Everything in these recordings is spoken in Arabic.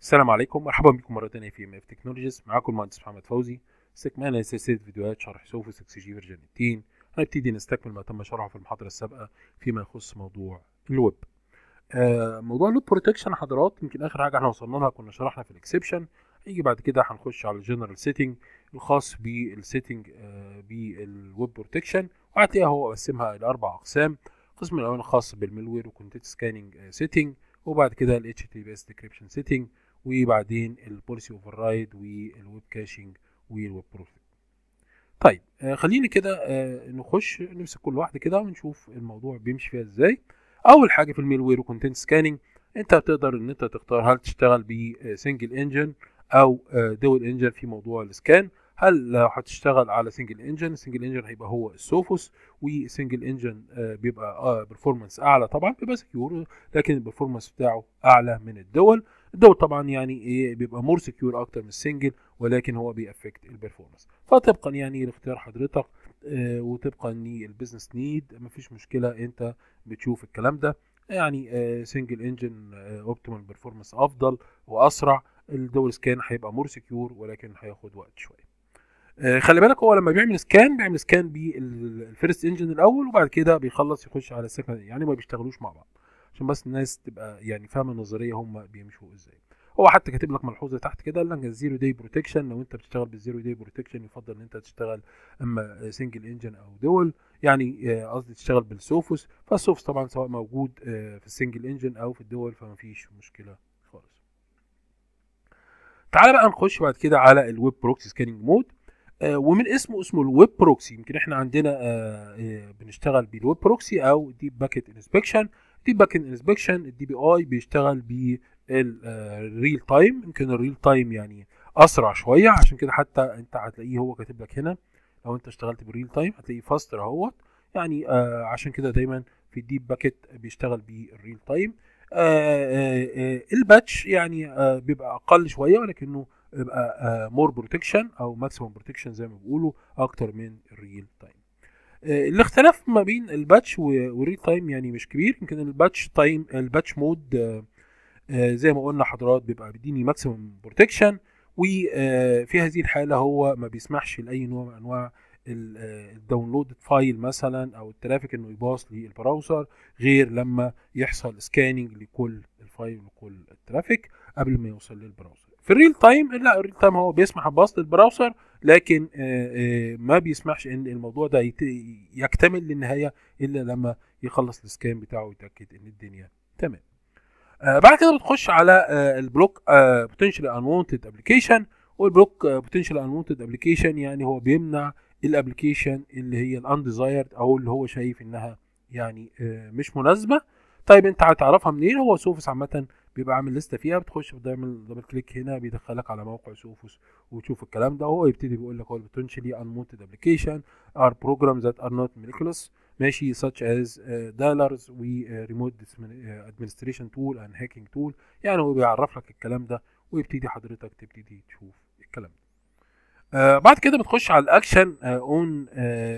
السلام عليكم مرحبا بكم مره ثانيه في ام اف تكنولوجيز معاكم المهندس محمد فوزي استكمالا لسلسله فيديوهات شرح سوفو 6 جي فيرجن 10 هنبتدي نستكمل ما تم شرحه في المحاضره السابقه فيما يخص موضوع الويب آه موضوع اللوب بروتكشن حضرات يمكن اخر حاجه احنا وصلنا لها كنا شرحنا في الاكسبشن هيجي بعد كده هنخش على الجنرال سيتنج الخاص بالسيتنج آه بالويب بروتكشن وهتلاقيها هو قسمها الى اربع اقسام القسم الاول خاص بالملوير وكونتنت سكاننج سيتنج وبعد كده بي HTTPS ديكريبشن سيتنج وبعدين البوليسي اوفررايد والويب كاشنج والويب بروفيت طيب آه خلينا كده آه نخش نمسك كل واحده كده ونشوف الموضوع بيمشي فيها ازاي اول حاجه في الميلوير وكونتنت سكاننج انت تقدر ان انت تختار هل تشتغل بسنجل انجن آه، او دول آه، انجن في موضوع السكان هل لو هتشتغل على سنجل انجن سنجل انجن هيبقى هو السوفوس وسنجل انجن آه، بيبقى برفورمانس آه، اعلى طبعا بيبقى سكيور لكن البرفورمانس بتاعه اعلى من الدول الدول طبعا يعني ايه بيبقى مور سكيور اكتر من السنجل ولكن هو بيأفكت البرفورمانس فطبقا يعني لاختيار حضرتك آه، وطبقا للبزنس نيد مفيش مشكله انت بتشوف الكلام ده يعني سنجل انجن اوبتيمال برفورمانس افضل واسرع الدول سكان هيبقى مور سكيور ولكن هياخد وقت شويه آه، خلي بالك هو لما بيعمل سكان بيعمل سكان بالفيرست انجن الاول وبعد كده بيخلص يخش على السكند يعني ما بيشتغلوش مع بعض عشان بس الناس تبقى يعني فاهمه النظريه هم بيمشوا ازاي هو حتى كاتب لك ملحوظه تحت كده قال لك الزيرو داي بروتكشن لو انت بتشتغل بالزيرو داي بروتكشن يفضل ان انت تشتغل اما سنجل انجن او دول يعني آه، قصدي تشتغل بالسوفوس فالسوفوس طبعا سواء موجود آه، في السنجل انجن او في الدول فما فيش مشكله خالص تعال بقى نخش بعد كده على الويب بروكسي سكاننج مود آه، ومن اسمه اسمه الويب بروكسي يمكن احنا عندنا آه، آه، بنشتغل بالويب بروكسي او ديب باكيت انسبكشن ديب باكيت انسبكشن الدي بي اي بيشتغل بالريل تايم يمكن الريل تايم يعني اسرع شويه عشان كده حتى انت هتلاقيه هو كاتب لك هنا لو انت اشتغلت بالريل تايم هتلاقيه فاستر اهوت يعني عشان كده دايما في الديب باكيت بيشتغل بالريل تايم الباتش يعني بيبقى اقل شويه ولكنه يبقى مور آه، بروتكشن او ماكسيمم بروتكشن زي ما بيقولوا اكتر من الريل آه، تايم الاختلاف ما بين الباتش والريل تايم يعني مش كبير يمكن الباتش تايم الباتش مود آه، زي ما قلنا حضرات بيبقى بيديني ماكسيمم بروتكشن وفي هذه الحاله هو ما بيسمحش لاي نوع من انواع الداونلود فايل مثلا او الترافيك انه يباص للبراوزر غير لما يحصل سكاننج لكل الفايل وكل الترافيك قبل ما يوصل للبراوزر في الريل تايم لا الريل تايم هو بيسمح ببسط البراوزر لكن آه، آه، ما بيسمحش ان الموضوع ده يكتمل للنهايه الا لما يخلص السكان بتاعه ويتاكد ان الدنيا تمام آه، بعد كده بتخش على البلوك بوتنشال انونتد ابلكيشن والبلوك بوتنشال انونتد ابلكيشن يعني هو بيمنع الابلكيشن اللي هي الانديزايرد او اللي هو شايف انها يعني مش مناسبه طيب انت هتعرفها منين هو سوفس عامه بيبقى عامل لسته فيها بتخش بتعمل دبل كليك هنا بيدخلك على موقع شوف وتشوف الكلام ده هو يبتدي بيقول لك هو potentially unwanted ابلكيشن are programs that are not ميكلوس ماشي such as آه، dollars و آه، remote آه، administration tool and hacking tool يعني هو بيعرف لك الكلام ده ويبتدي حضرتك تبتدي تشوف الكلام ده آه بعد كده بتخش على الاكشن اون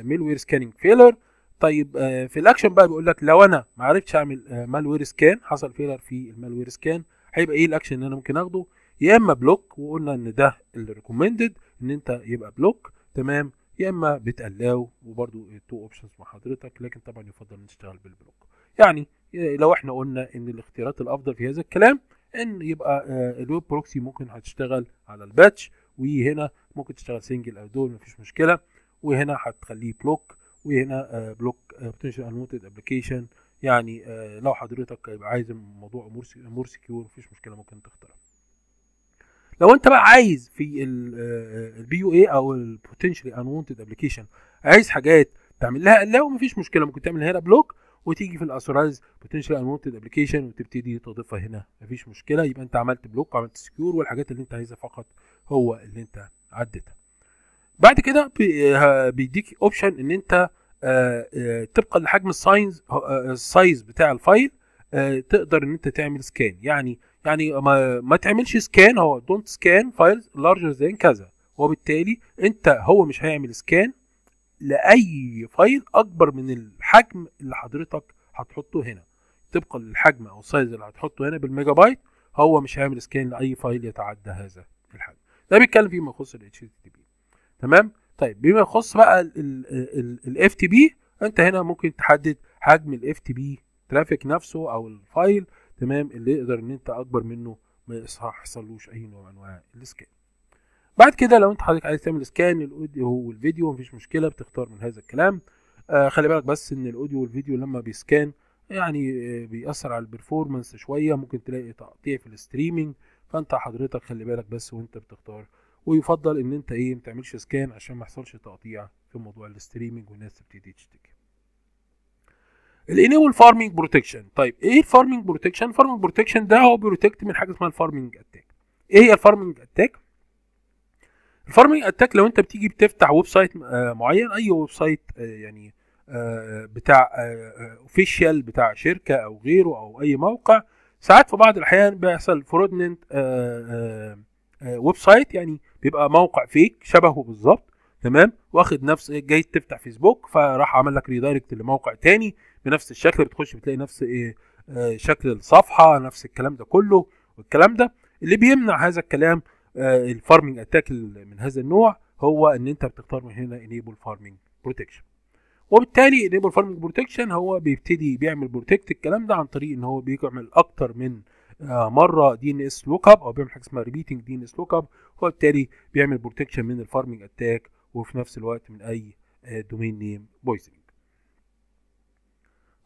ميلوير سكاننج فيلر طيب آه، في الاكشن بقى بيقول لك لو انا ما عرفتش اعمل مالوير آه، سكان حصل فيلر في المالوير سكان هيبقى ايه الاكشن اللي انا ممكن اخده يا اما بلوك وقلنا ان ده الريكومندد ان انت يبقى بلوك تمام يا اما بتقلاو وبرده التو اوبشنز مع حضرتك لكن طبعا يفضل ان نشتغل بالبلوك يعني آه، لو احنا قلنا ان الاختيارات الافضل في هذا الكلام ان يبقى الويب بروكسي ممكن هتشتغل على الباتش وهنا ممكن تشتغل سنجل او دول مفيش مشكله وهنا هتخليه بلوك وهنا بلوك بوتنشال انوتد ابلكيشن يعني آه، لو حضرتك يبقى عايز الموضوع مور سكيور مفيش مشكله ممكن تختارها لو انت بقى عايز في البي يو اي او البوتنشال انوتد ابلكيشن عايز حاجات تعمل لها لو مفيش مشكله ممكن تعمل هنا بلوك وتيجي في الاثورايز بوتنشال انوتد ابلكيشن وتبتدي تضيفها هنا مفيش مشكله يبقى انت عملت بلوك وعملت سكيور والحاجات اللي انت عايزها فقط هو اللي انت عدتها بعد كده آه، بيديك اوبشن ان انت طبقا آه، آه، لحجم الساينز السايز بتاع الفايل تقدر ان انت تعمل سكان يعني يعني ما, ما تعملش سكان هو دونت سكان فايلز لارجر ذان كذا وبالتالي انت هو مش هيعمل سكان لاي فايل اكبر من الحجم اللي حضرتك هتحطه هنا طبقا للحجم او السايز اللي هتحطه هنا بالميجا بايت هو مش هيعمل سكان لاي فايل يتعدى هذا الحجم ده بيتكلم فيما يخص ال HTTP تمام طيب بما يخص بقى الاف تي بي انت هنا ممكن تحدد حجم الاف تي بي ترافيك نفسه او الفايل تمام اللي يقدر ان انت اكبر منه ما يحصلوش اي نوع من انواع الاسكان بعد كده لو انت حضرتك عايز تعمل سكان الاوديو والفيديو مفيش مشكله بتختار من هذا الكلام آه خلي بالك بس ان الاوديو والفيديو لما بيسكان يعني آه، بيأثر على البرفورمانس شويه ممكن تلاقي تقطيع في الستريمينج فانت حضرتك خلي بالك بس وانت بتختار ويفضل ان انت ايه ما تعملش سكان عشان ما يحصلش تقطيع في موضوع الاستريمنج والناس تبتدي تشتكي الانيبل فارمنج بروتكشن طيب ايه الفارمنج بروتكشن فارمنج بروتكشن ده هو بروتكت من حاجه اسمها الفارمنج اتاك ايه هي الفارمنج اتاك الفارمنج اتاك لو انت بتيجي بتفتح ويب سايت آه، معين اي ويب سايت آه، يعني آه، بتاع اوفيشال بتاع شركه او غيره او اي موقع ساعات في بعض الاحيان بيحصل فرودنت ويب آه، سايت يعني بيبقى موقع فيك شبهه بالظبط تمام واخد نفس جاي تفتح فيسبوك فراح عمل لك ريدايركت لموقع تاني بنفس الشكل بتخش بتلاقي نفس إيه، آه، شكل الصفحه نفس الكلام ده كله والكلام ده اللي بيمنع هذا الكلام آه، الفارمنج اتاك من هذا النوع هو ان انت بتختار من هنا انيبل فارمنج بروتكشن وبالتالي انيبل فارمنج بروتكشن هو بيبتدي بيعمل بروتكت الكلام ده عن طريق ان هو بيعمل اكتر من مره دي ان اس لوك اب او بيعمل حاجه اسمها ريبيتنج دي ان اس لوك اب وبالتالي بيعمل بروتكشن من الفارمنج اتاك وفي نفس الوقت من اي دومين نيم بويزنج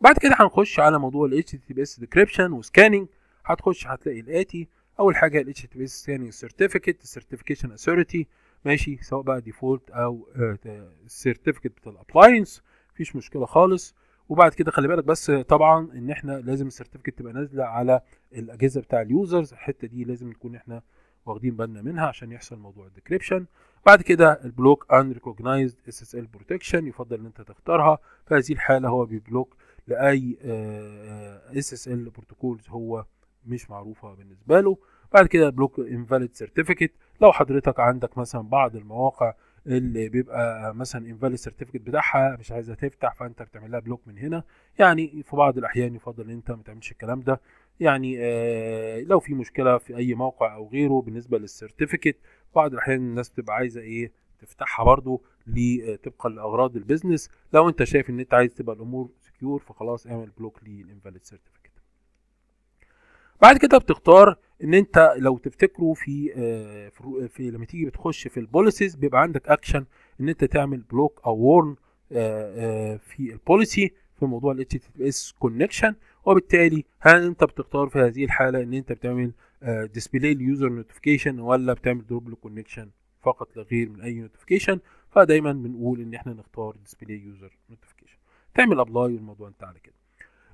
بعد كده هنخش على موضوع ال HTTPS decryption وسكاننج هتخش هتلاقي الآتي أول حاجة ال HTTPS scanning certificate certification authority ماشي سواء بقى ديفولت أو آه، certificate بتاع الابلاينس مفيش مشكلة خالص وبعد كده خلي بالك بس طبعا ان احنا لازم السيرتيفيكت تبقى نازله على الاجهزه بتاع اليوزرز الحته دي لازم نكون احنا واخدين بالنا منها عشان يحصل موضوع الديكريبشن بعد كده البلوك ان ريكوجنايزد اس اس ال بروتكشن يفضل ان انت تختارها في هذه الحاله هو بيبلوك لاي اس اس ال بروتوكولز هو مش معروفه بالنسبه له بعد كده بلوك انفاليد سيرتيفيكت لو حضرتك عندك مثلا بعض المواقع اللي بيبقى مثلا انفاليد سيرتيفيكت بتاعها مش عايزه تفتح فانت بتعمل لها بلوك من هنا يعني في بعض الاحيان يفضل ان انت ما تعملش الكلام ده يعني آه لو في مشكله في اي موقع او غيره بالنسبه للسيرتيفيكت بعض الاحيان الناس بتبقى عايزه ايه تفتحها برضو طبقا لاغراض البيزنس لو انت شايف ان انت عايز تبقى الامور سكيور فخلاص اعمل بلوك للانفاليد سيرتيفيكت بعد كده بتختار ان انت لو تفتكروا في آه، في لما تيجي بتخش في البوليسيز بيبقى عندك اكشن ان انت تعمل بلوك او وورن آه، آه، في البوليسي في موضوع ال HTTPS كونكشن وبالتالي هل انت بتختار في هذه الحاله ان انت بتعمل ديسبلاي اليوزر نوتيفيكيشن ولا بتعمل دروب للكونكشن فقط لا غير من اي نوتيفيكيشن فدايما بنقول ان احنا نختار ديسبلاي يوزر نوتيفيكيشن تعمل ابلاي والموضوع انت على كده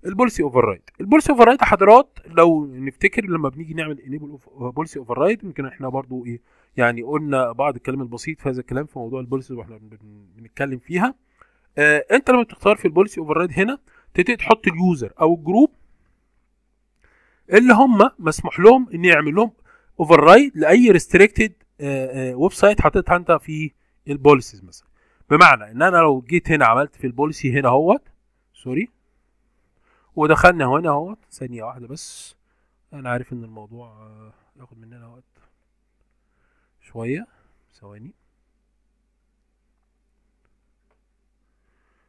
البوليسي اوفر رايد البوليسي اوفر رايد حضرات لو نفتكر لما بنيجي نعمل انيبل بوليسي اوفر رايد يمكن احنا برضو ايه يعني قلنا بعض الكلام البسيط في هذا الكلام في موضوع البوليسي واحنا بنتكلم فيها آه انت لما بتختار في البوليسي اوفر رايد هنا تبتدي تحط اليوزر او الجروب اللي هم مسموح لهم ان يعمل لهم اوفر رايد لاي ريستريكتد ويب سايت حطيتها انت في البوليسيز مثلا بمعنى ان انا لو جيت هنا عملت في البوليسي هنا اهوت سوري ودخلنا هنا اهوت ثانية واحدة بس انا عارف ان الموضوع ياخد مننا وقت شوية ثواني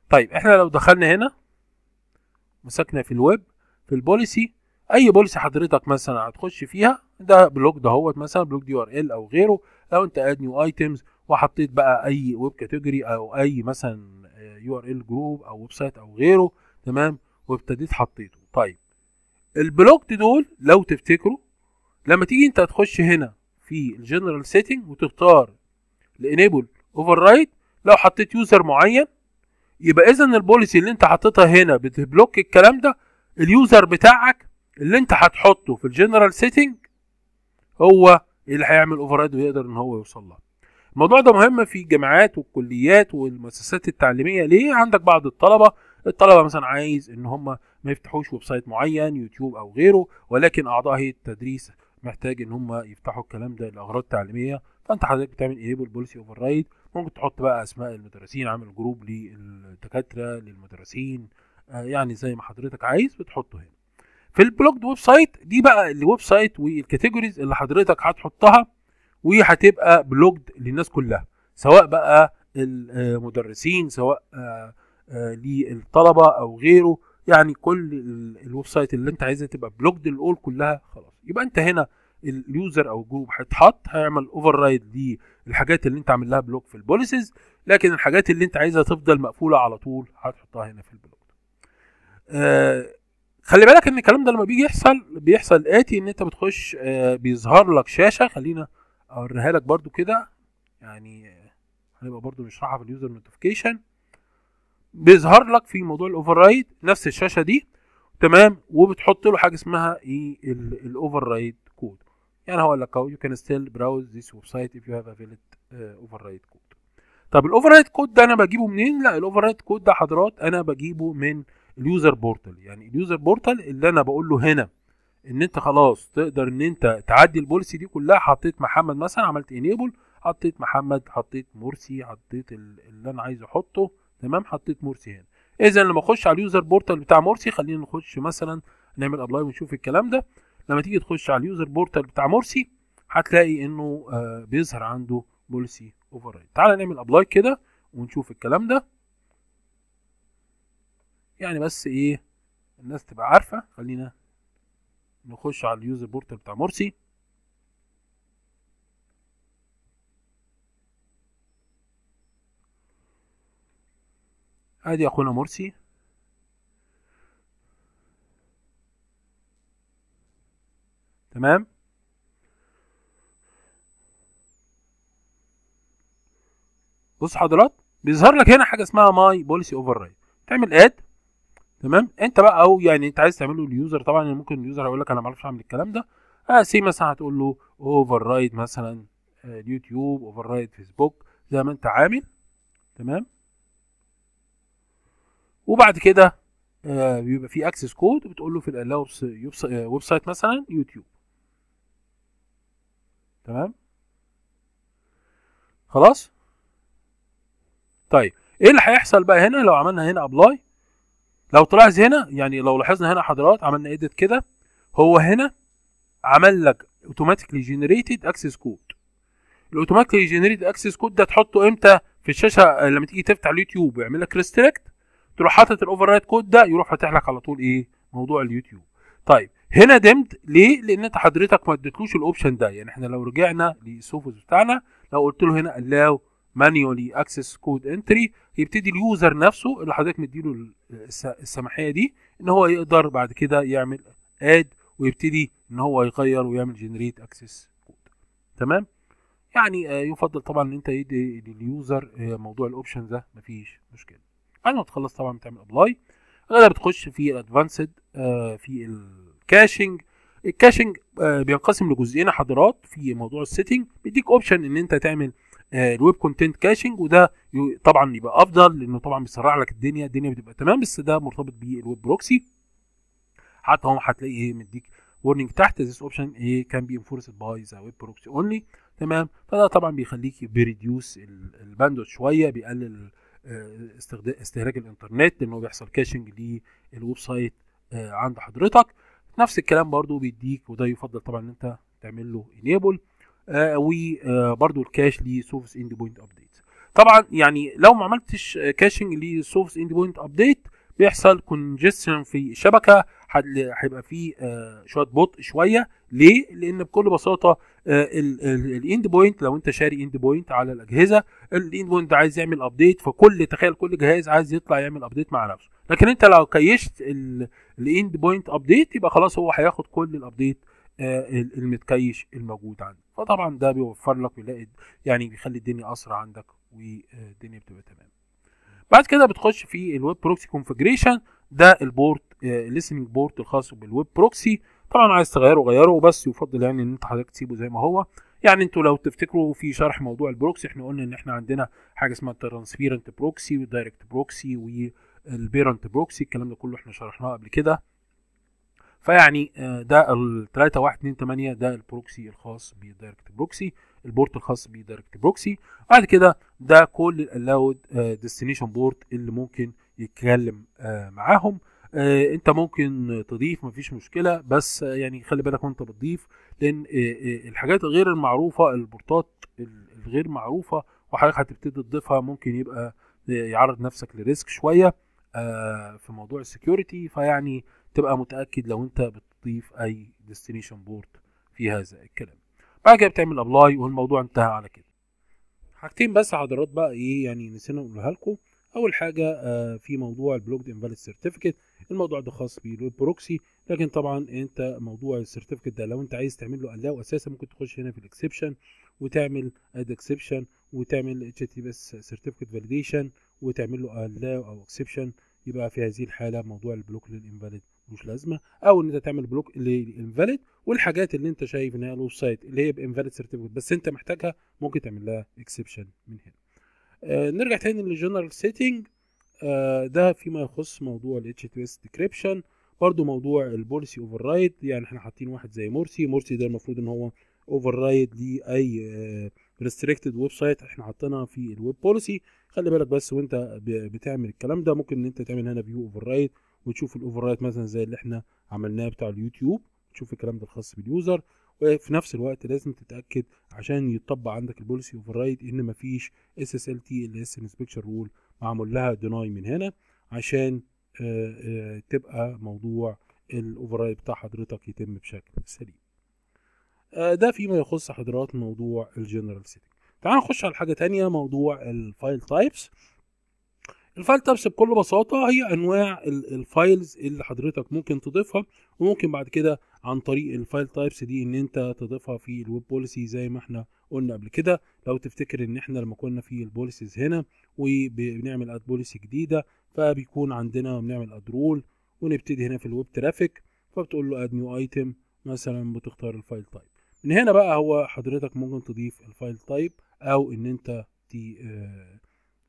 طيب احنا لو دخلنا هنا مسكنا في الويب في البوليسي اي بوليسي حضرتك مثلا هتخش فيها ده بلوك دهوت مثلا بلوك دي ار ال او غيره لو انت اد نيو ايتمز وحطيت بقى اي ويب كاتيجوري او اي مثلا آه، يو ار ال جروب او ويب سايت او غيره تمام وابتديت حطيته طيب البلوك دول لو تفتكروا لما تيجي انت تخش هنا في الجنرال سيتنج وتختار الانيبل اوفر رايت لو حطيت يوزر معين يبقى اذا البوليسي اللي انت حطيتها هنا بتبلوك الكلام ده اليوزر بتاعك اللي انت هتحطه في الجنرال سيتنج هو اللي هيعمل اوفررايد ويقدر ان هو يوصل لها الموضوع ده مهم في الجامعات والكليات والمؤسسات التعليميه ليه عندك بعض الطلبه الطلبه مثلا عايز ان هم ما يفتحوش ويب سايت معين يوتيوب او غيره ولكن اعضاء هيئه التدريس محتاج ان هم يفتحوا الكلام ده لاغراض تعليميه فانت حضرتك بتعمل ايبل بوليسي اوفر رايد ممكن تحط بقى اسماء المدرسين عامل جروب للدكاتره للمدرسين آه، يعني زي ما حضرتك عايز بتحطه هنا في البلوجد ويب سايت دي بقى الويب سايت والكاتيجوريز اللي حضرتك هتحطها وهتبقى بلوجد للناس كلها سواء بقى المدرسين سواء آه، آه، للطلبه او غيره يعني كل الويب سايت اللي انت عايزها تبقى بلوكد الاول كلها خلاص يبقى انت هنا اليوزر او الجروب هيتحط هيعمل اوفر رايد للحاجات اللي انت عامل لها بلوك في البوليسيز لكن الحاجات اللي انت عايزها تفضل مقفوله على طول هتحطها هنا في البلوك آه، خلي بالك ان الكلام ده لما بيجي يحصل بيحصل الاتي ان انت بتخش آه، بيظهر لك شاشه خلينا اوريها لك برده كده يعني هنبقى برده نشرحها في اليوزر نوتيفيكيشن بيظهر لك في موضوع الاوفر رايد نفس الشاشه دي تمام وبتحط له حاجه اسمها ايه الاوفر رايد كود يعني هقول لك يو كان ستيل براوز ذيس ويب سايت اف يو هاف افيلت اوفر رايد كود طب الاوفر رايد كود ده انا بجيبه منين لا الاوفر رايد كود ده حضرات انا بجيبه من اليوزر بورتال يعني اليوزر بورتال اللي انا بقول له هنا ان انت خلاص تقدر ان انت تعدي البوليسي دي كلها حطيت محمد مثلا عملت انيبل حطيت محمد حطيت مرسي حطيت اللي انا عايز احطه تمام حطيت مرسي هنا اذا لما اخش على اليوزر بورتال بتاع مرسي خلينا نخش مثلا نعمل ابلاي ونشوف الكلام ده لما تيجي تخش على اليوزر بورتال بتاع مرسي هتلاقي انه آه بيظهر عنده بوليسي اوفر تعال نعمل ابلاي كده ونشوف الكلام ده يعني بس ايه الناس تبقى عارفه خلينا نخش على اليوزر بورتال بتاع مرسي ادي اخونا مرسي تمام بص حضرات بيظهر لك هنا حاجه اسمها ماي بوليسي اوفر رايت تعمل اد تمام انت بقى او يعني انت عايز تعمله اليوزر طبعا ممكن اليوزر هيقول لك انا ما اعرفش اعمل الكلام ده آه سي مثلا هتقول له اوفر رايت مثلا آه، اليوتيوب اوفر رايت فيسبوك زي ما انت عامل تمام وبعد كده آه، بيبقى فيه اكسس كود بتقول له في الويب ويب سايت مثلا يوتيوب تمام خلاص طيب ايه اللي هيحصل بقى هنا لو عملنا هنا ابلاي لو تلاحظ هنا يعني لو لاحظنا هنا حضرات عملنا ايديت كده هو هنا عمل لك اوتوماتيكلي جنريتد اكسس كود الاوتوماتيكلي جنريتد اكسس كود ده تحطه امتى في الشاشه لما تيجي تفتح اليوتيوب ويعمل لك ريستريكت تروح حاطط الاوفر رايت كود ده يروح فاتح لك على طول ايه موضوع اليوتيوب طيب هنا دمت ليه لان انت حضرتك ما اديتلوش الاوبشن ده يعني احنا لو رجعنا للسوفوس بتاعنا لو قلت له هنا الاو مانيولي اكسس كود انتري يبتدي اليوزر نفسه اللي حضرتك مديله السماحيه دي ان هو يقدر بعد كده يعمل اد ويبتدي ان هو يغير ويعمل جنريت اكسس كود تمام يعني آه، يفضل طبعا ان انت يدي لليوزر آه، موضوع الاوبشن ده مفيش مشكله بعد ما تخلص طبعا بتعمل ابلاي غالبا بتخش في الادفانسد آه، في الكاشنج الكاشنج آه، بينقسم لجزئين حضرات في موضوع السيتنج بيديك اوبشن ان انت تعمل الويب كونتنت كاشنج وده طبعا يبقى افضل لانه طبعا بيسرع لك الدنيا الدنيا بتبقى تمام بس ده مرتبط بالويب بروكسي حتى هم هتلاقي إيه، مديك ورنينج تحت ذيس اوبشن ايه كان بي انفورسد باي ذا ويب بروكسي اونلي تمام فده طبعا بيخليك بيريديوس الباندوت شويه بيقلل آه، استهلاك الانترنت ان هو بيحصل كاشنج للويب سايت آه، عند حضرتك نفس الكلام برضو بيديك وده يفضل طبعا ان انت تعمل له انيبل وبرضو الكاش لسيرفيس اند بوينت ابديت طبعا يعني لو ما عملتش كاشنج لسيرفيس اند بوينت ابديت بيحصل كونجستشن في الشبكه هيبقى فيه آه، شويه بطء شويه ليه؟ لان بكل بساطه آه، الاند بوينت لو انت شاري اند بوينت على الاجهزه الاند بوينت عايز يعمل ابديت فكل تخيل كل جهاز عايز يطلع يعمل ابديت مع نفسه لكن انت لو كيشت الاند بوينت ابديت يبقى خلاص هو هياخد كل الابديت آه، المتكيش الموجود عندك فطبعا ده بيوفر لك بيلاقي يعني بيخلي الدنيا اسرع عندك والدنيا بتبقى تمام بعد كده بتخش في الويب بروكسي كونفجريشن ده البورت الليسننج آه، بورت الخاص بالويب بروكسي طبعا عايز تغيره غيره بس يفضل يعني ان انت حضرتك تسيبه زي ما هو يعني انتوا لو تفتكروا في شرح موضوع البروكسي احنا قلنا ان احنا عندنا حاجه اسمها الترانسبيرنت بروكسي والدايركت بروكسي والبيرنت بروكسي الكلام ده كله احنا شرحناه قبل كده فيعني آه، ده ال 3128 ده البروكسي الخاص بالدايركت بروكسي البورت الخاص بالدايركت بروكسي بعد كده ده كل الالاود ديستنيشن بورت اللي ممكن يتكلم آه، معاهم آه، انت ممكن تضيف مفيش مشكله بس يعني خلي بالك وانت بتضيف لان آه، الحاجات الغير المعروفه البورتات الغير معروفه وحضرتك هتبتدي تضيفها ممكن يبقى يعرض نفسك لريسك شويه في موضوع السكيورتي فيعني تبقى متاكد لو انت بتضيف اي ديستنيشن بورت في هذا الكلام بعد كده بتعمل ابلاي والموضوع انتهى على كده حاجتين بس حضرات بقى ايه يعني نسينا نقولها لكم اول حاجه آه، في موضوع البلوكد انفاليد سيرتيفيكت الموضوع ده خاص بالويب بروكسي لكن طبعا انت موضوع السيرتيفيكت ده لو انت عايز تعمل له الاو اساسا ممكن تخش هنا في الاكسبشن وتعمل اد اكسبشن وتعمل اتش تي بي اس سيرتيفيكت فاليديشن وتعمل له الاو او اكسبشن يبقى في هذه الحاله موضوع البلوك للانفاليد ملوش لازمه او ان انت تعمل بلوك للانفاليد والحاجات اللي انت شايف ان هي الويب سايت اللي هي بانفاليد سيرتيفيكت بس انت محتاجها ممكن تعمل لها اكسبشن من هنا آه، نرجع تاني للجنرال سيتنج آه، ده فيما يخص موضوع ال HTTPS decryption برضو موضوع البوليسي اوفر رايد يعني احنا حاطين واحد زي مورسي مورسي ده المفروض ان هو اوفر رايد لاي ريستريكتد ويب سايت احنا حاطينها في الويب بوليسي خلي بالك بس وانت بتعمل الكلام ده ممكن ان انت تعمل هنا فيو اوفر رايد وتشوف الاوفر رايد مثلا زي اللي احنا عملناه بتاع اليوتيوب تشوف الكلام ده الخاص باليوزر وفي نفس الوقت لازم تتاكد عشان يتطبق عندك البوليسي اوفر رايد ان مفيش اس اس ال تي ال اس انسبكشن رول معمول لها ديناي من هنا عشان آه، آه، تبقى موضوع الاوفر رايد بتاع حضرتك يتم بشكل سليم آه، ده فيما يخص حضرات موضوع الجنرال سيتنج تعال نخش على حاجه تانية موضوع الفايل تايبس الفايل تابس بكل بساطه هي انواع الفايلز اللي حضرتك ممكن تضيفها وممكن بعد كده عن طريق الفايل تايبس دي ان انت تضيفها في الويب بوليسي زي ما احنا قلنا قبل كده لو تفتكر ان احنا لما كنا في البوليسيز هنا وبنعمل اد بوليسي جديده فبيكون عندنا بنعمل اد رول ونبتدي هنا في الويب ترافيك فبتقول له اد نيو ايتم مثلا بتختار الفايل تايب من هنا بقى هو حضرتك ممكن تضيف الفايل تايب او ان انت تي اه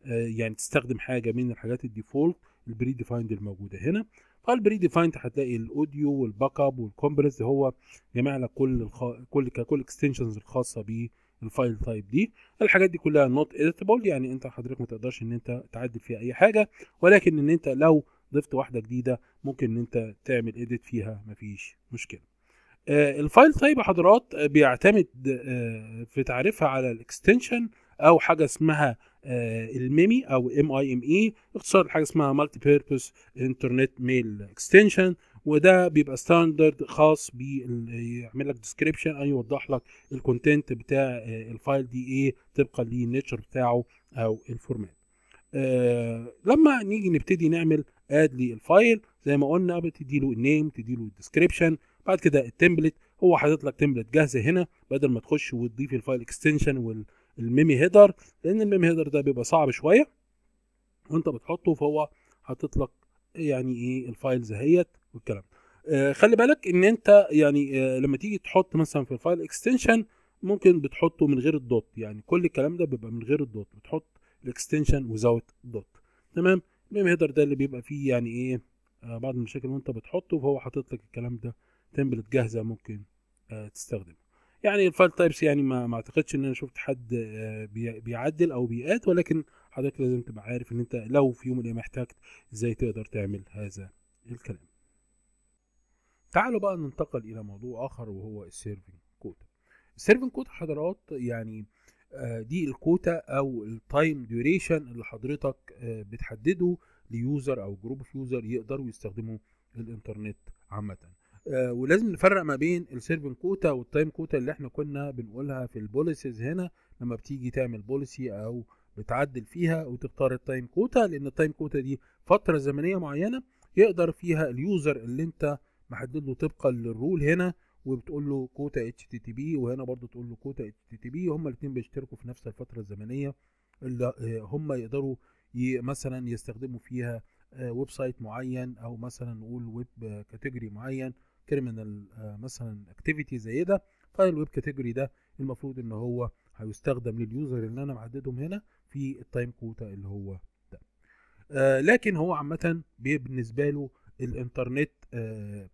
آه، يعني تستخدم حاجه من الحاجات الديفولت البري ديفايند الموجوده هنا فالبري ديفايند هتلاقي الاوديو والباك اب والكومبرس هو جمع لك كل الخ... كل كل اكستنشنز الخاصه بالفايل تايب دي الحاجات دي كلها نوت اديتبل يعني انت حضرتك ما تقدرش ان انت تعدل فيها اي حاجه ولكن ان انت لو ضفت واحده جديده ممكن ان انت تعمل اديت فيها مفيش مشكله آه، الفايل تايب حضرات بيعتمد آه، في تعريفها على الاكستنشن او حاجه اسمها آه، الميمي او ام اي ام اي e، اختصار حاجه اسمها مالتي بيربس انترنت ميل اكستنشن وده بيبقى ستاندرد خاص بيعمل لك ديسكريبشن او يوضح لك الكونتنت بتاع آه، الفايل دي ايه طبقا للنيتشر بتاعه او الفورمات آه لما نيجي نبتدي نعمل اد للفايل زي ما قلنا بتدي له النيم تدي له الديسكريبشن بعد كده التمبلت هو حاطط لك تمبلت جاهزه هنا بدل ما تخش وتضيف الفايل اكستنشن وال الميمي هيدر لان الميمي هيدر ده بيبقى صعب شويه وانت بتحطه فهو هتطلق يعني ايه الفايلز اهيت والكلام آه خلي بالك ان انت يعني آه لما تيجي تحط مثلا في الفايل اكستنشن ممكن بتحطه من غير الدوت يعني كل الكلام ده بيبقى من غير الدوت بتحط الاكستنشن وزاوت دوت تمام الميمي هيدر ده اللي بيبقى فيه يعني ايه آه بعض المشاكل وانت بتحطه فهو هتطلق الكلام ده تمبلت جاهزه ممكن آه تستخدمه يعني الفايل تايبس يعني ما, ما اعتقدش ان انا شفت حد آه، بيعدل او بيقات ولكن حضرتك لازم تبقى عارف ان انت لو في يوم من الايام احتجت ازاي تقدر تعمل هذا الكلام تعالوا بقى ننتقل الى موضوع اخر وهو السيرفنج كوتا السيرفنج كوتا حضرات يعني آه، دي الكوتا او التايم ديوريشن اللي حضرتك آه، بتحدده ليوزر او جروب اوف يوزر يقدروا يستخدموا الانترنت عامه آه، ولازم نفرق ما بين السيرفنج كوتا والتايم كوتا اللي احنا كنا بنقولها في البوليسيز هنا لما بتيجي تعمل بوليسي او بتعدل فيها وتختار التايم كوتا لان التايم كوتا دي فتره زمنيه معينه يقدر فيها اليوزر اللي انت محدد له طبقا للرول هنا وبتقول له كوتا اتش تي تي بي وهنا برضو تقول له كوتا اتش تي تي بي هما الاثنين بيشتركوا في نفس الفتره الزمنيه اللي آه، هما يقدروا مثلا يستخدموا فيها آه، ويب سايت معين او مثلا نقول ويب كاتيجوري معين كريمنال آه، مثلا اكتيفيتي زي ده فالويب طيب كاتيجوري ده المفروض ان هو هيستخدم لليوزر اللي انا محددهم هنا في التايم كوتا اللي هو ده آه، لكن هو عامه بالنسبه له الانترنت آه،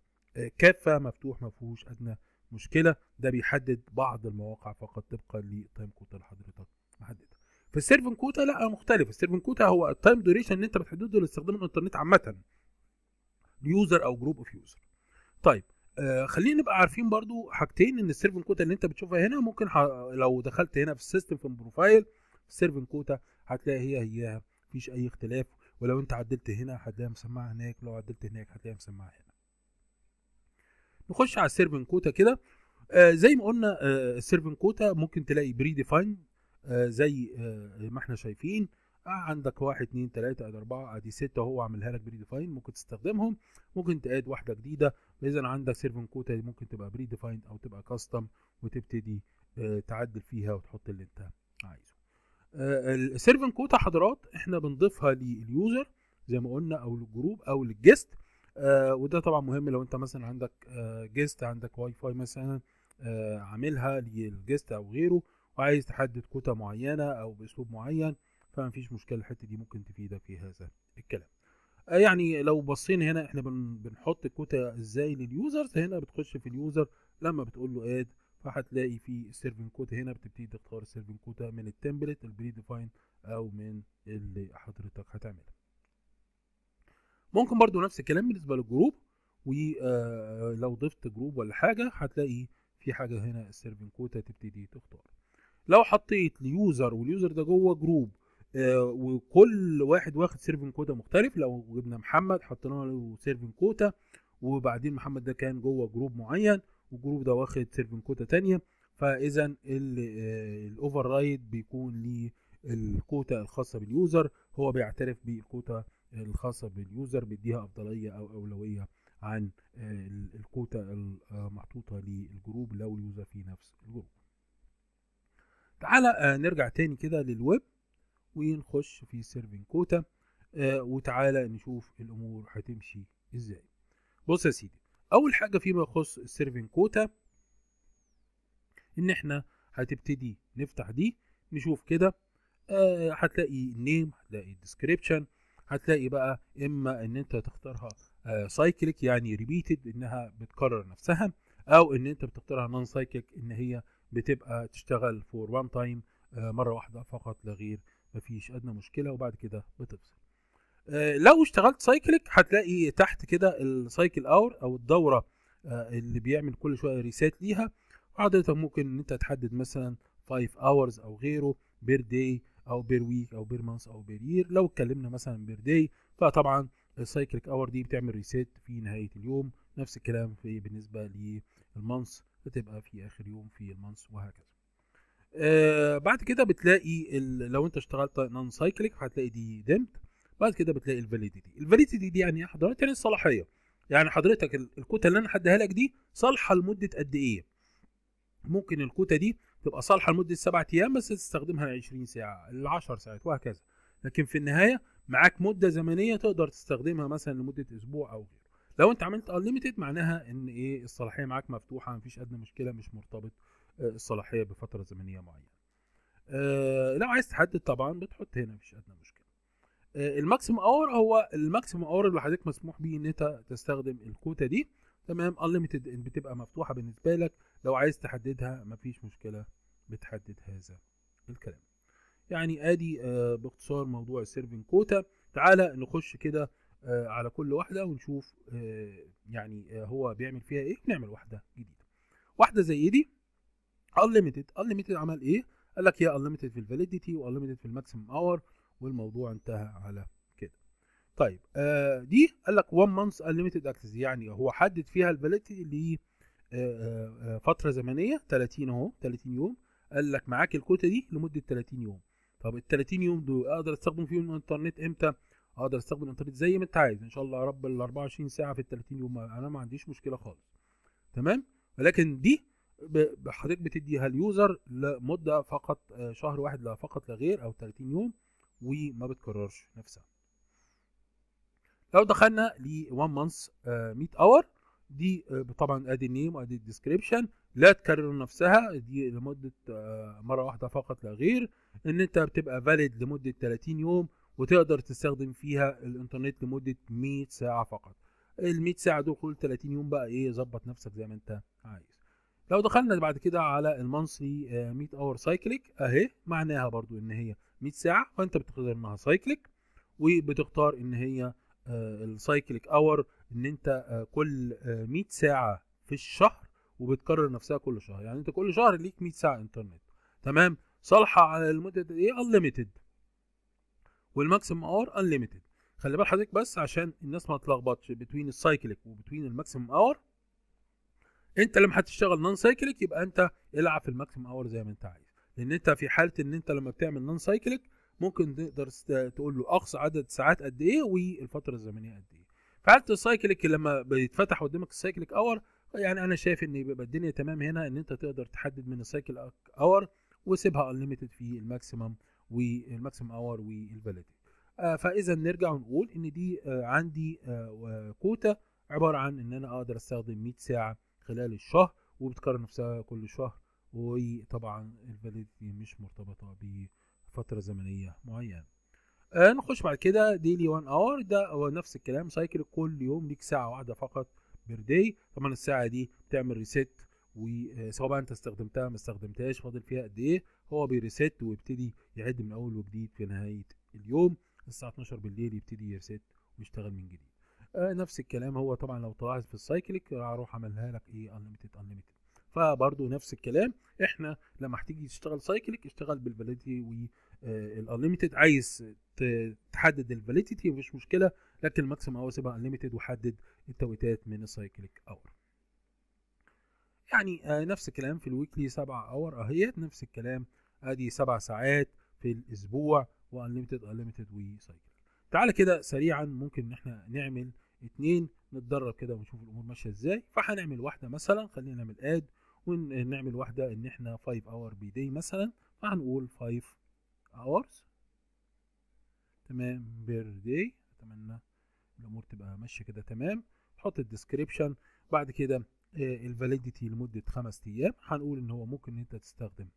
كافه مفتوح ما فيهوش ادنى مشكله ده بيحدد بعض المواقع فقط طبقا للتايم كوتا اللي حضرتك محددها في السيرفن كوتا لا مختلف السيرفن كوتا هو التايم دوريشن اللي انت بتحدده لاستخدام الانترنت عامه يوزر او جروب اوف يوزر طيب آه خلينا نبقى عارفين برضو حاجتين ان السيرفنج كوتا اللي انت بتشوفها هنا ممكن لو دخلت هنا في السيستم في البروفايل السيرفنج كوتا هتلاقي هي هي مفيش اي اختلاف ولو انت عدلت هنا هتلاقيها مسمعه هناك لو عدلت هناك هتلاقيها مسمعه هنا نخش على السيرفنج كوتا كده آه زي ما قلنا آه السيرفنج كوتا ممكن تلاقي بري ديفاين آه زي آه ما احنا شايفين عندك واحد اتنين تلاته ادي اربعه ادي سته هو عاملها لك بري ديفايند ممكن تستخدمهم ممكن تاد واحده جديده اذا عندك سيرفن كوتا ممكن تبقى بري ديفايند او تبقى كاستم وتبتدي آه، تعدل فيها وتحط اللي انت عايزه آه، السيرفن كوتا حضرات احنا بنضيفها لليوزر زي ما قلنا او للجروب او للجست آه، وده طبعا مهم لو انت مثلا عندك جيست عندك واي فاي مثلا عاملها للجيست او غيره وعايز تحدد كوتا معينه او باسلوب معين فما فيش مشكله الحته دي ممكن تفيدك في هذا الكلام آه، يعني لو بصينا هنا احنا بنحط الكوتا ازاي لليوزرز هنا بتخش في اليوزر لما بتقول له اد فهتلاقي في سيرفنج كوتا هنا بتبتدي تختار السيرفنج كوتا من التمبلت البري ديفاين او من اللي حضرتك هتعملها ممكن برضو نفس الكلام بالنسبه للجروب ولو آه، ضفت جروب ولا حاجه هتلاقي في حاجه هنا السيرفنج كوتا تبتدي تختار لو حطيت ليوزر واليوزر ده جوه جروب آه، وكل واحد واخد سيرفنج كوتا مختلف لو جبنا محمد حطينا له سيرفنج كوتا وبعدين محمد ده كان جوه جروب معين والجروب ده واخد سيرفنج كوتا تانية فاذا الاوفر آه، رايد بيكون للكوتا الكوتا الخاصه باليوزر هو بيعترف بالكوتا الخاصه باليوزر بيديها افضليه او اولويه عن آه، الكوتا المحطوطه للجروب لو اليوزر في نفس الجروب تعالى نرجع تاني كده للويب ونخش في سيرفين كوتا آه وتعالى نشوف الامور هتمشي ازاي بص يا سيدي اول حاجه فيما يخص السيرفين كوتا ان احنا هتبتدي نفتح دي نشوف كده آه هتلاقي النيم هتلاقي الديسكريبشن هتلاقي بقى اما ان انت تختارها سايكليك آه، يعني ريبيتد انها بتكرر نفسها او ان انت بتختارها نون سايكليك ان هي بتبقى تشتغل فور وان تايم مره واحده فقط لا غير مفيش ادنى مشكله وبعد كده بتفصل آه، لو اشتغلت سايكليك هتلاقي تحت كده السايكل اور او الدوره آه، اللي بيعمل كل شويه ريسات ليها حضرتك ممكن ان انت تحدد مثلا 5 اورز او غيره بير داي او بير ويك او بير مانث او بير يير لو اتكلمنا مثلا بير داي فطبعا السايكليك اور دي بتعمل ريسيت في نهايه اليوم نفس الكلام في بالنسبه للمانث بتبقى في اخر يوم في المانث وهكذا آه بعد كده بتلاقي لو انت اشتغلت نون سايكليك هتلاقي دي ديمت بعد كده بتلاقي الفاليديتي الفاليديتي دي يعني ايه حضرتك يعني الصلاحيه يعني حضرتك الكوتا اللي انا حدها لك دي صالحه لمده قد ايه ممكن الكوتا دي تبقى صالحه لمده سبعة ايام بس تستخدمها 20 ساعه ال 10 ساعات وهكذا لكن في النهايه معاك مده زمنيه تقدر تستخدمها مثلا لمده اسبوع او غيره لو انت عملت انليميتد معناها ان ايه الصلاحيه معاك مفتوحه مفيش ادنى مشكله مش مرتبط الصلاحيه بفتره زمنيه معينه آه، لو عايز تحدد طبعا بتحط هنا مفيش ادنى مشكله آه، الماكسيم اور هو الماكسيم اور اللي حضرتك مسموح بيه ان انت تستخدم الكوتا دي تمام انليميتد بتبقى مفتوحه بالنسبه لك لو عايز تحددها مفيش مشكله بتحدد هذا الكلام يعني ادي آه، باختصار موضوع السيرفنج كوتا تعالى نخش كده على كل واحده ونشوف يعني هو بيعمل فيها ايه نعمل واحده جديده واحده زي دي unlimited unlimited عمل ايه قال لك هي unlimited في الفاليديتي وانليمتد في الماكسيمم اور والموضوع انتهى على كده طيب آه دي قال لك 1 مانث unlimited access يعني هو حدد فيها الفاليديتي اللي آه،, آه آه فتره زمنيه 30 اهو 30 يوم قال لك معاك الكوتا دي لمده 30 يوم طب ال 30 يوم دول اقدر استخدم فيهم الانترنت امتى اقدر استخدم الانترنت زي ما انت عايز ان شاء الله يا رب ال 24 ساعه في ال 30 يوم انا ما عنديش مشكله خالص تمام ولكن دي حضرتك بتديها اليوزر لمده فقط آه، شهر واحد لا فقط لا غير او 30 يوم وما بتكررش نفسها لو دخلنا ل 1 مانث 100 اور دي آه، طبعا ادي النيم وادي الديسكريبشن لا تكرر نفسها دي لمده آه، مره واحده فقط لا غير ان انت بتبقى فاليد لمده 30 يوم وتقدر تستخدم فيها الانترنت لمده 100 ساعه فقط ال 100 ساعه دول كل 30 يوم بقى ايه ظبط نفسك زي ما انت لو دخلنا بعد كده على المنصلي 100 آه، اور سايكليك اهي معناها برضو ان هي 100 ساعه فانت بتختار انها سايكليك وبتختار ان هي آه، السايكليك اور ان انت آه، كل 100 ساعه في الشهر وبتكرر نفسها كل شهر يعني انت كل شهر ليك 100 ساعه انترنت تمام صالحه على المده ايه انليمتد والماكسيم اور انليمتد خلي بال حضرتك بس عشان الناس ما تتلخبطش بين السايكليك وبتوين الماكسيم اور انت لما هتشتغل نون سايكليك يبقى انت العب في الماكسيم اور زي ما انت عايز لان انت في حاله ان انت لما بتعمل نون سايكليك ممكن تقدر تقول له اقصى عدد ساعات قد ايه والفتره الزمنيه قد ايه في حاله السايكليك لما بيتفتح قدامك السايكليك اور يعني انا شايف ان بيبقى الدنيا تمام هنا ان انت تقدر تحدد من السايكل اور وسيبها انليمتد في الماكسيمم والماكسيمم اور والفاليديتي آه، فاذا نرجع ونقول ان دي آه، عندي آه، كوتا عباره عن ان انا اقدر استخدم 100 ساعه خلال الشهر وبتكرر نفسها كل شهر وطبعا الفاليديتي مش مرتبطه بفتره زمنيه معينه آه، نخش بعد كده ديلي 1 اور ده هو نفس الكلام سايكل كل يوم ليك ساعه واحده فقط بير داي طبعا الساعه دي بتعمل ريست وسواء آه، بقى انت استخدمتها ما استخدمتهاش فاضل فيها قد ايه هو بيرست ويبتدي يعد من اول وجديد في نهايه اليوم الساعه 12 بالليل يبتدي يرست ويشتغل من جديد آه نفس الكلام هو طبعا لو تلاحظ في السايكليك هروح اعملها لك ايه انليمتد انليمتد فبرضه نفس الكلام احنا لما هتيجي تشتغل سايكليك اشتغل بالفاليديتي آه، والانليمتد عايز تحدد الفاليديتي مفيش مشكله لكن الماكسيم اور سيبها انليمتد وحدد التويتات من السايكليك اور يعني آه نفس الكلام في الويكلي 7 اور اهيت نفس الكلام ادي 7 ساعات في الاسبوع وانليمتد انليمتد وسايكليك تعالى كده سريعا ممكن ان احنا نعمل اتنين نتدرب كده ونشوف الامور ماشيه ازاي فهنعمل واحده مثلا خلينا نعمل اد ونعمل واحده ان احنا 5 اور بي داي مثلا فهنقول 5 اورز تمام بير داي اتمنى الامور تبقى ماشيه كده تمام نحط الديسكريبشن بعد كده آه، الفاليديتي لمده خمس ايام هنقول ان هو ممكن ان انت تستخدم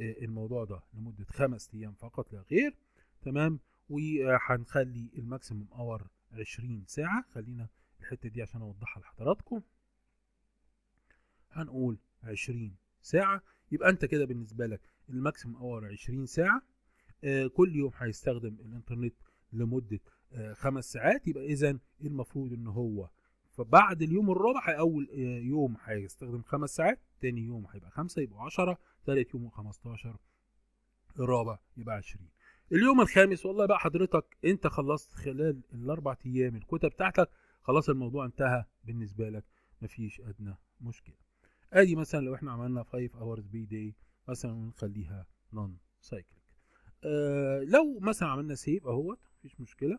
آه، الموضوع ده لمده خمس ايام فقط لا غير تمام وهنخلي الماكسيمم اور 20 ساعة خلينا الحتة دي عشان اوضحها لحضراتكم هنقول 20 ساعة يبقى انت كده بالنسبة لك الماكسيمم اور 20 ساعة آه كل يوم هيستخدم الانترنت لمدة آه خمس ساعات يبقى اذا المفروض ان هو فبعد اليوم الرابع اول آه، يوم هيستخدم خمس ساعات تاني يوم هيبقى خمسة يبقى عشرة تالت يوم 15 الرابع يبقى عشرين اليوم الخامس والله بقى حضرتك انت خلصت خلال الاربع ايام الكتب بتاعتك خلاص الموضوع انتهى بالنسبه لك مفيش ادنى مشكله ادي مثلا لو احنا عملنا 5 hours بي داي مثلا ونخليها نون سايكليك آه لو مثلا عملنا سيف اهوت مفيش مشكله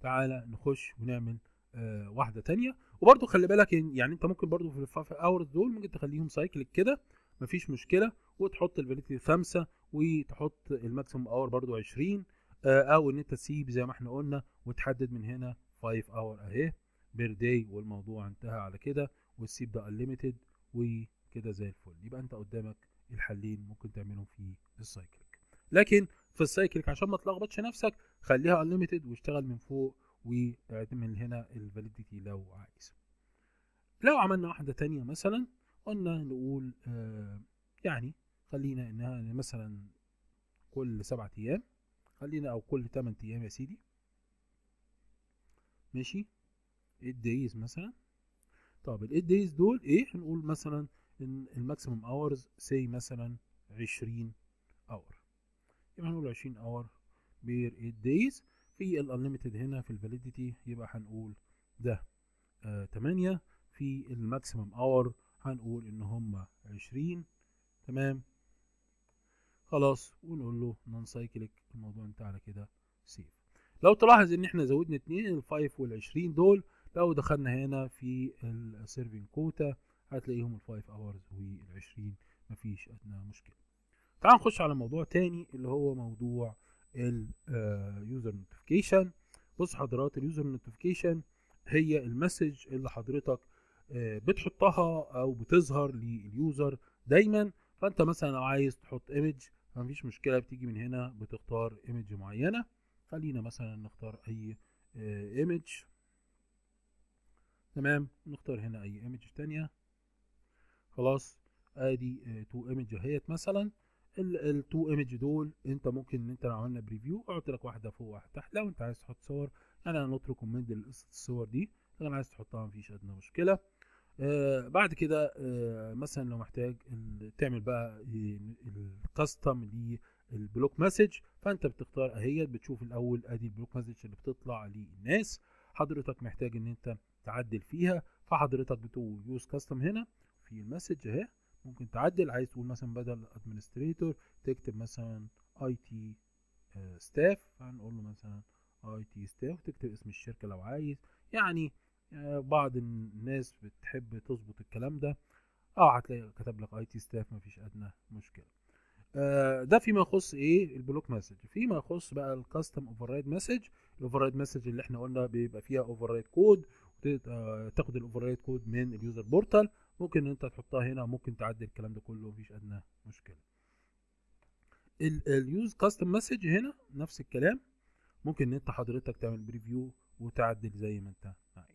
تعالى نخش ونعمل آه واحده تانية وبرده خلي بالك يعني انت ممكن برده في الفايف اورز دول ممكن تخليهم سايكليك كده مفيش مشكله وتحط الفاليديتي خمسه وتحط الماكسيموم اور برضو 20 آه، او ان انت تسيب زي ما احنا قلنا وتحدد من هنا 5 اور اهي بير داي والموضوع انتهى على كده والسيب ده انليمتد وكده زي الفل يبقى انت قدامك الحلين ممكن تعملهم في السايكليك لكن في السايكليك عشان ما تلخبطش نفسك خليها انليمتد واشتغل من فوق واعمل هنا الفاليديتي لو عايز لو عملنا واحده تانية مثلا قلنا نقول آه يعني خلينا انها يعني مثلا كل سبعة ايام خلينا او كل تمن ايام يا سيدي ماشي ايت دايز مثلا طب الايت دايز دول ايه هنقول مثلا ان الماكسيمم اورز سي مثلا عشرين اور يبقى هنقول عشرين اور بير ايت دايز في الانليمتد هنا في الفاليديتي يبقى هنقول ده آه في الماكسيمم اور هنقول ان هما عشرين تمام خلاص ونقول له نون سايكليك الموضوع انتهى على كده سيف لو تلاحظ ان احنا زودنا ال الفايف وال20 دول لو دخلنا هنا في السيرفنج كوتا هتلاقيهم الفايف اورز وال20 مفيش ادنى مشكله تعال نخش على موضوع تاني اللي هو موضوع اليوزر نوتيفيكيشن آه، بص حضرات اليوزر نوتيفيكيشن هي المسج اللي حضرتك آه، بتحطها او بتظهر لليوزر دايما فانت مثلا لو عايز تحط ايمج مفيش مشكله بتيجي من هنا بتختار ايمج معينه خلينا مثلا نختار اي ايمج آه، تمام نختار هنا اي ايمج تانية خلاص ادي تو آه، ايمج اهيت مثلا التو ايمج دول انت ممكن ان انت لو عملنا بريفيو قلت لك واحده فوق واحده تحت لو انت عايز تحط صور انا هنترك ريكومند لقصه الصور دي لو انا عايز تحطها مفيش ادنى مشكله آه، بعد كده آه، مثلا لو محتاج تعمل بقى الكاستم للبلوك مسج فانت بتختار اهيت بتشوف الاول ادي البلوك مسج اللي بتطلع للناس حضرتك محتاج ان انت تعدل فيها فحضرتك بتقول يوز كاستم هنا في المسج اهي ممكن تعدل عايز تقول مثلا بدل ادمنستريتور تكتب مثلا اي آه، تي ستاف هنقول له مثلا اي تي ستاف تكتب اسم الشركه لو عايز يعني آه، بعض الناس بتحب تظبط الكلام ده اه هتلاقي كتب لك اي تي ستاف مفيش ادنى مشكله آه، ده فيما يخص ايه البلوك مسج فيما يخص بقى الكاستم اوفر مسج الاوفر مسج اللي احنا قلنا بيبقى فيها اوفر آه، كود تاخد الاوفر كود من اليوزر بورتال ممكن انت تحطها هنا ممكن تعدل الكلام ده كله مفيش ادنى مشكله اليوز كاستم مسج هنا نفس الكلام ممكن انت حضرتك تعمل بريفيو وتعدل زي ما انت عايز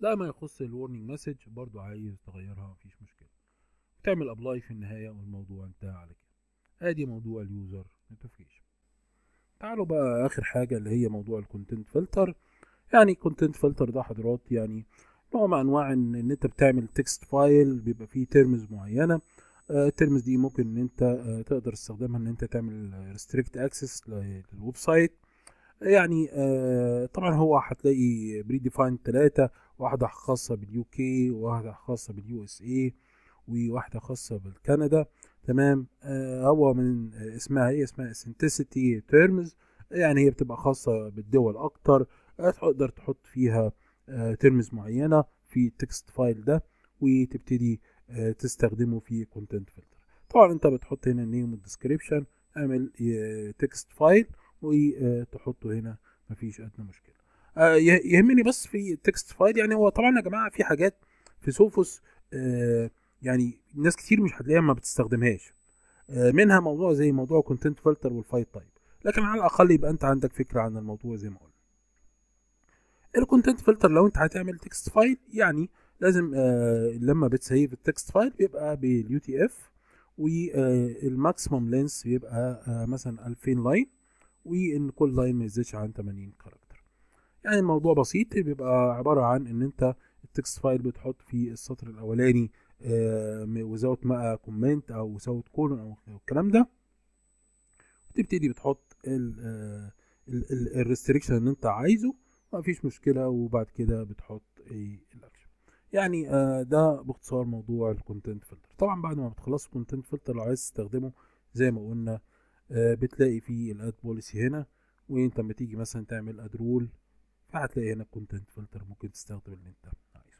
ده ما يخص الورنينج مسج برضو عايز تغيرها مفيش مشكله تعمل ابلاي في النهايه والموضوع انتهى على كده ادي موضوع اليوزر نوتيفيكيشن تعالوا بقى اخر حاجه اللي هي موضوع الكونتنت فلتر يعني كونتنت فلتر ده حضرات يعني نوع من انواع ان, إن انت بتعمل تكست فايل بيبقى فيه تيرمز معينه التيرمز آه، دي ممكن ان انت آه، تقدر تستخدمها ان انت تعمل ريستريكت اكسس للويب سايت يعني آه، طبعا هو هتلاقي بري ديفاين ثلاثة واحدة خاصة باليو كي وواحدة خاصة باليو اس اي وواحدة خاصة بالكندا تمام آه، هو من آه، اسمها ايه اسمها سنتسيتي تيرمز يعني هي بتبقى خاصة بالدول اكتر تقدر تحط فيها تيرمز معينة في التكست فايل ده وتبتدي تستخدمه في كونتنت فلتر طبعا انت بتحط هنا النيم والديسكريبشن اعمل تكست فايل وتحطه هنا مفيش ادنى مشكله آه، يهمني بس في تكست فايل يعني هو طبعا يا جماعه في حاجات في سوفوس آه، يعني ناس كتير مش هتلاقيها ما بتستخدمهاش آه، منها موضوع زي موضوع كونتنت فلتر والفايل تايب لكن على الاقل يبقى انت عندك فكره عن الموضوع زي ما قلنا الكونتنت فلتر لو انت هتعمل تكست فايل يعني لازم لما بتسيف التكست فايل بيبقى باليو تي اف والماكسيمم لينس بيبقى مثلا 2000 لاين وان كل لاين ما يزيدش عن 80 كاركتر يعني الموضوع بسيط بيبقى عباره عن ان انت التكست فايل بتحط في السطر الاولاني وزوت آه، ما كومنت او زوت كولون او الكلام ده وتبتدي بتحط الريستريكشن آه، اللي انت عايزه فيش مشكله وبعد كده بتحط الاكشن يعني آه، ده باختصار موضوع الكونتنت فلتر طبعا بعد ما بتخلص الكونتنت فلتر لو عايز تستخدمه زي ما قلنا آه، بتلاقي في الاد بوليسي هنا وانت لما تيجي مثلا تعمل اد رول فهتلاقي هنا كونتنت فلتر ممكن تستخدم اللي انت عايزه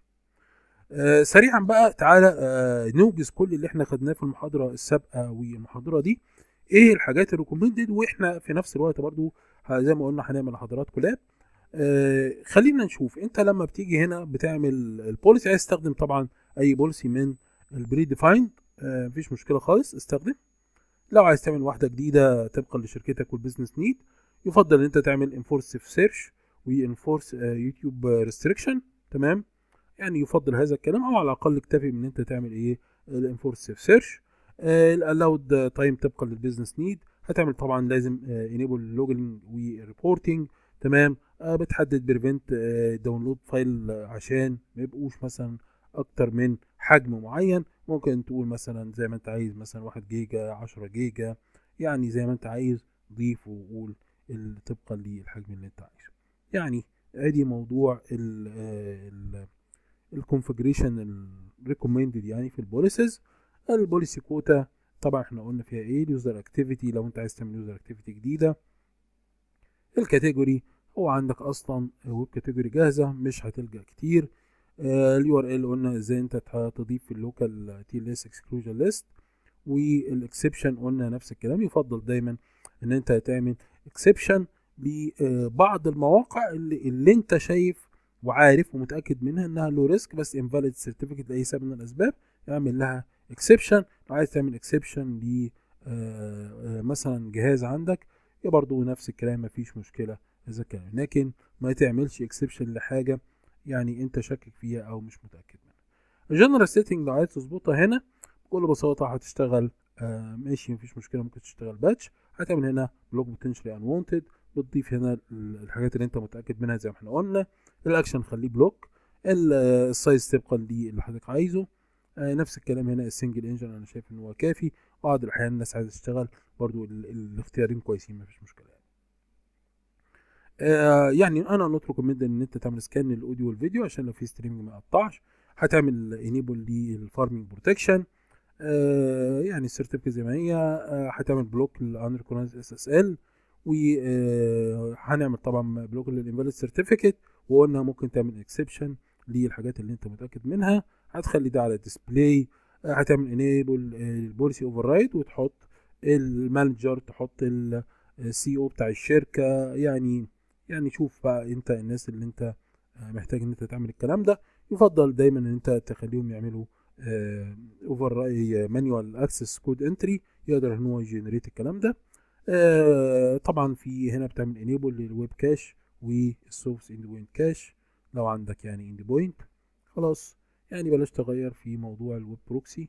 آه، سريعا بقى تعالى آه، نوجز كل اللي احنا خدناه في المحاضره السابقه والمحاضره دي ايه الحاجات الريكومندد واحنا في نفس الوقت برضو زي ما قلنا هنعمل لحضرات كلاب خلينا نشوف انت لما بتيجي هنا بتعمل البوليسي عايز تستخدم طبعا اي بوليسي من البري ديفايند مفيش مشكله خالص استخدم لو عايز تعمل واحدة جديدة طبقا لشركتك والبيزنس نيد يفضل ان انت تعمل انفورس في سيرش وانفورس يوتيوب ريستريكشن تمام يعني يفضل هذا الكلام او على الاقل اكتفي من انت تعمل ايه الانفورس في سيرش الالاود تايم طبقا للبيزنس نيد هتعمل طبعا لازم انيبل لوجن وريبورتنج تمام آه، بتحدد بريفنت داونلود فايل عشان ما يبقوش مثلا اكتر من حجم معين ممكن تقول مثلا زي ما انت عايز مثلا واحد جيجا عشرة جيجا يعني زي ما انت عايز ضيف وقول طبقا للحجم اللي انت عايزه يعني ادي موضوع ال الكونفجريشن الريكومندد يعني في البوليسز البوليسي كوتا طبعا احنا قلنا فيها ايه اليوزر اكتيفيتي لو انت عايز تعمل يوزر اكتيفيتي جديده الكاتيجوري هو عندك اصلا ويب كاتيجوري جاهزه مش هتلجا كتير آه، اليو ار ال قلنا ازاي انت هتضيف في اللوكال تي ال اس اكسكلوجن ليست والاكسبشن قلنا نفس الكلام يفضل دايما ان انت تعمل اكسبشن لبعض المواقع اللي, اللي انت شايف وعارف ومتاكد منها انها لو ريسك بس انفاليد سيرتيفيكت لاي سبب من الاسباب اعمل لها اكسبشن لو عايز تعمل اكسبشن ل آه، آه، مثلا جهاز عندك برضه نفس الكلام مفيش مشكله اذا كان لكن ما تعملش اكسبشن لحاجه يعني انت شاكك فيها او مش متاكد منها الجنرال سيتنج لو عايز تظبطها هنا بكل بساطه هتشتغل آه ماشي مفيش مشكله ممكن تشتغل باتش هتعمل هنا بلوك بوتنشلي وونتد بتضيف هنا الحاجات اللي انت متاكد منها زي ما احنا قلنا الاكشن خليه بلوك السايز تبقى للي حضرتك عايزه آه نفس الكلام هنا السنجل انجن انا شايف ان هو كافي بعض الاحيان الناس عايزه تشتغل برضو الاختيارين كويسين مفيش مشكله آه، يعني انا نترك من ان انت تعمل سكان للاوديو والفيديو عشان لو في ستريمنج ما يقطعش هتعمل انيبل للفارمنج بروتكشن يعني السيرتيفيكت زي ما هي آه، هتعمل بلوك للانريكونايز اس اس ال وهنعمل طبعا بلوك للانفاليد سيرتيفيكت وقلنا ممكن تعمل اكسبشن للحاجات اللي انت متاكد منها هتخلي ده على ديسبلاي آه، هتعمل انيبل البوليسي اوفر رايد وتحط المانجر تحط السي او بتاع الشركه يعني يعني شوف بقى انت الناس اللي انت آه، محتاج ان انت تعمل الكلام ده يفضل دايما ان انت تخليهم يعملوا اوفر آه، راي مانيوال اكسس كود انتري يقدر ان هو يجنريت الكلام ده آه، طبعا في هنا بتعمل انيبل للويب كاش والسورس اند بوينت كاش لو عندك يعني اند بوينت خلاص يعني بلاش تغير في موضوع الويب بروكسي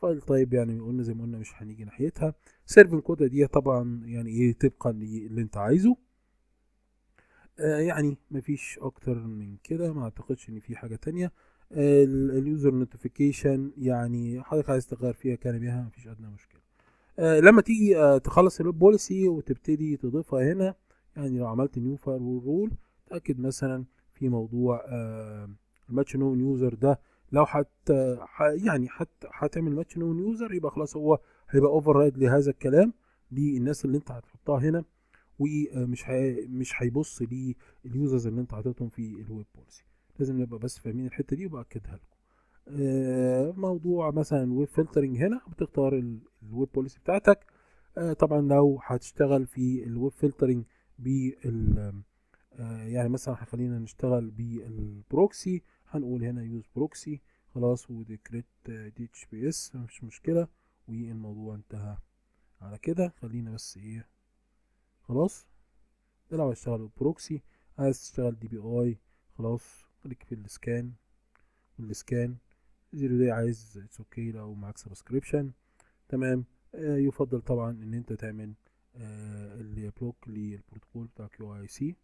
فايل طيب يعني قلنا زي ما قلنا مش هنيجي ناحيتها سيرفنج كود دي طبعا يعني ايه طبقا اللي انت عايزه آه يعني مفيش اكتر من كده ما اعتقدش ان في حاجه تانية آه اليوزر نوتيفيكيشن يعني حضرتك عايز تغير فيها كان بيها مفيش ادنى مشكله آه لما تيجي آه تخلص الويب بوليسي وتبتدي تضيفها هنا يعني لو عملت نيو فايرول رول تاكد مثلا في موضوع آه الماتش نون يوزر ده لو حتى يعني حتى هتعمل ماتش نون يوزر يبقى خلاص هو هيبقى اوفر رايد لهذا الكلام دي الناس اللي انت هتحطها هنا ومش مش هيبص لليوزرز اللي انت حاططهم في الويب بوليسي لازم نبقى بس فاهمين الحته دي وباكدها لكم آه، موضوع مثلا الويب فلترنج هنا بتختار الويب بوليسي بتاعتك آه، طبعا لو هتشتغل في الويب فلترنج بال آه، يعني مثلا خلينا نشتغل بالبروكسي هنقول هنا يوز بروكسي خلاص وديكريت دي اتش بي اس مفيش مشكله والموضوع انتهى على كده خلينا بس ايه خلاص العب اشتغل بروكسي عايز تشتغل دي بي اي خلاص كليك في السكان والسكان زيرو دي عايز اتس اوكي لو معاك سبسكريبشن تمام آه يفضل طبعا ان انت تعمل آه البلوك للبروتوكول بتاع كيو اي سي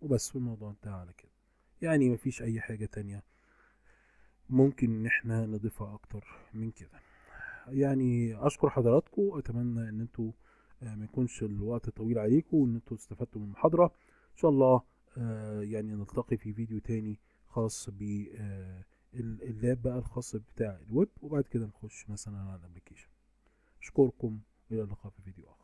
وبس الموضوع انتهى على كده يعني مفيش اي حاجة تانية ممكن ان احنا نضيفها اكتر من كده يعني اشكر حضراتكم اتمنى ان انتوا آه، ما يكونش الوقت طويل عليكم وان انتوا استفدتوا من المحاضره ان شاء الله آه، يعني نلتقي في فيديو تاني خاص ب آه، اللاب بقى الخاص بتاع الويب وبعد كده نخش مثلا على الابلكيشن اشكركم والى اللقاء في فيديو اخر